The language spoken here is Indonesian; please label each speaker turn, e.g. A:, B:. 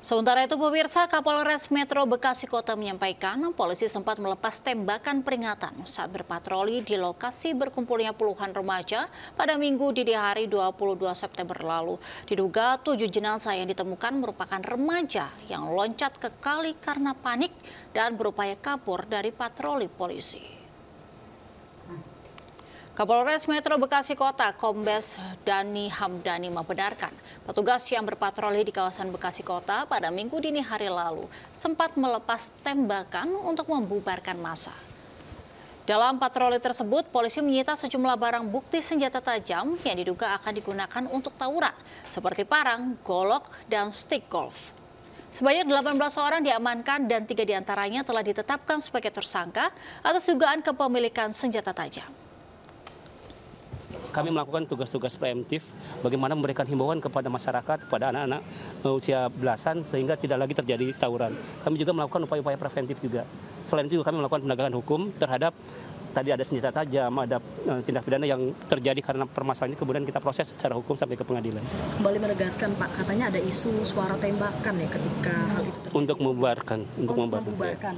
A: Sementara itu pemirsa Kapolres Metro Bekasi Kota menyampaikan polisi sempat melepas tembakan peringatan saat berpatroli di lokasi berkumpulnya puluhan remaja pada minggu dini hari 22 September lalu. Diduga tujuh jenazah yang ditemukan merupakan remaja yang loncat ke kali karena panik dan berupaya kabur dari patroli polisi. Kapolres Metro Bekasi Kota, Kombes Dani Hamdani membenarkan petugas yang berpatroli di kawasan Bekasi Kota pada minggu dini hari lalu sempat melepas tembakan untuk membubarkan massa. Dalam patroli tersebut, polisi menyita sejumlah barang bukti senjata tajam yang diduga akan digunakan untuk tawuran, seperti parang, golok, dan stick golf. Sebanyak 18 orang diamankan dan tiga diantaranya telah ditetapkan sebagai tersangka atas dugaan kepemilikan senjata tajam
B: kami melakukan tugas-tugas preemptif bagaimana memberikan himbauan kepada masyarakat, kepada anak-anak eh, usia belasan sehingga tidak lagi terjadi tawuran. Kami juga melakukan upaya-upaya preventif juga. Selain itu kami melakukan penegakan hukum terhadap tadi ada senjata tajam, ada eh, tindak pidana yang terjadi karena permasalahannya kemudian kita proses secara hukum sampai ke pengadilan.
C: Kembali menegaskan Pak, katanya ada isu suara tembakan ya ketika hal itu
B: terjadi. Untuk membubarkan, untuk, untuk membubarkan.
C: Ya.